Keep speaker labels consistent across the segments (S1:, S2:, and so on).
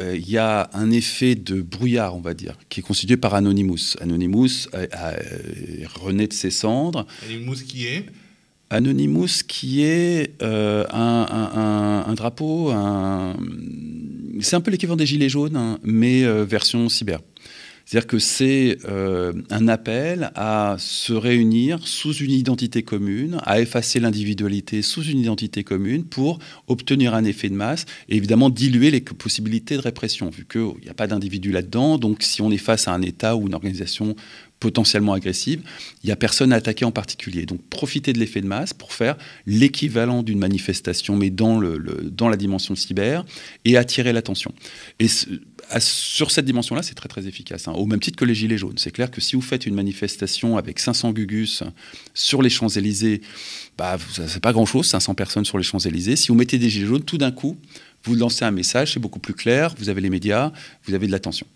S1: Euh, il y a un effet de brouillard, on va dire, qui est constitué par Anonymous. Anonymous euh, euh, renaît de ses cendres. Anonymous qui est Anonymous qui est un, drapeau, c'est un peu l'équivalent des Gilets jaunes, hein, mais version cyber. C'est-à-dire que c'est euh, un appel à se réunir sous une identité commune, à effacer l'individualité sous une identité commune pour obtenir un effet de masse et évidemment diluer les possibilités de répression, vu qu'il n'y a pas d'individu là-dedans. Donc si on est face à un État ou une organisation potentiellement agressive, il n'y a personne à attaquer en particulier. Donc profitez de l'effet de masse pour faire l'équivalent d'une manifestation, mais dans, le, dans la dimension cyber, et attirer l'attention. Et sur cette dimension-là, c'est très très efficace, hein, au même titre que les Gilets jaunes. C'est clair que si vous faites une manifestation avec 500 gugus sur les Champs-Élysées, bah, c'est pas grand-chose, 500 personnes sur les Champs-Élysées. Si vous mettez des Gilets jaunes, tout d'un coup, vous lancez un message, c'est beaucoup plus clair, vous avez les médias, vous avez de l'attention.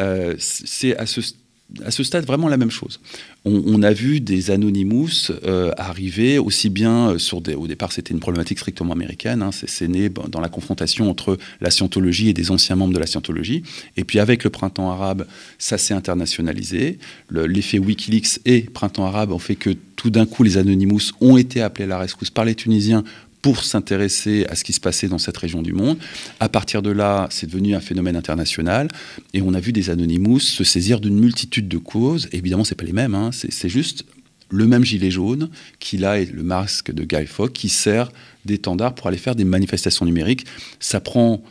S1: Euh, c'est à ce stade à ce stade vraiment la même chose. On, a vu des Anonymous euh, arriver aussi bien euh, sur des. Au départ, c'était une problématique strictement américaine. Hein, c'est né dans la confrontation entre la scientologie et des anciens membres de la scientologie. Et puis, avec le printemps arabe, ça s'est internationalisé. L'effet Wikileaks et printemps arabe ont fait que tout d'un coup, les Anonymous ont été appelés à la rescousse par les Tunisiens pour s'intéresser à ce qui se passait dans cette région du monde. À partir de là, c'est devenu un phénomène international et on a vu des Anonymous se saisir d'une multitude de causes. évidemment, c'est pas les mêmes, hein. c'est juste le même gilet jaune qui a et le masque de Guy Fawkes qui sert d'étendard pour aller faire des manifestations numériques. Ça prend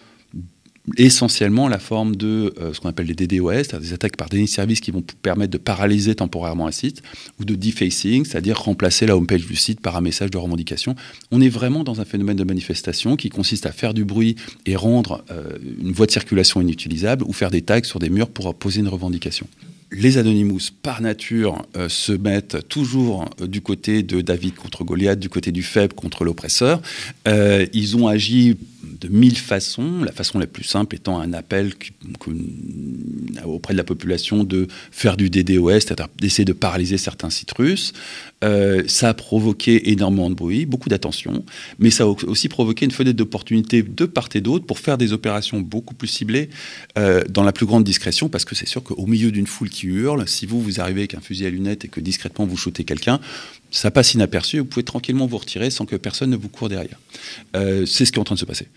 S1: essentiellement la forme de euh, ce qu'on appelle les DDoS, c'est-à-dire des attaques par déni de service qui vont permettre de paralyser temporairement un site, ou de defacing, c'est-à-dire remplacer la homepage du site par un message de revendication. On est vraiment dans un phénomène de manifestation qui consiste à faire du bruit et rendre euh, une voie de circulation inutilisable, ou faire des tags sur des murs pour poser une revendication les Anonymous, par nature, euh, se mettent toujours du côté de David contre Goliath, du côté du faible contre l'oppresseur. ils ont agi de mille façons, la façon la plus simple étant un appel auprès de la population de faire du DDoS, c'est-à-dire d'essayer de paralyser certains sites euh, ça a provoqué énormément de bruit, beaucoup d'attention, mais ça a aussi provoqué une fenêtre d'opportunité de part et d'autre pour faire des opérations beaucoup plus ciblées euh, dans la plus grande discrétion, parce que c'est sûr qu'au milieu d'une foule qui hurle, si vous, vous arrivez avec un fusil à lunettes et que discrètement vous shootez quelqu'un, ça passe inaperçu, vous pouvez tranquillement vous retirer sans que personne ne vous court derrière. Euh, c'est ce qui est en train de se passer.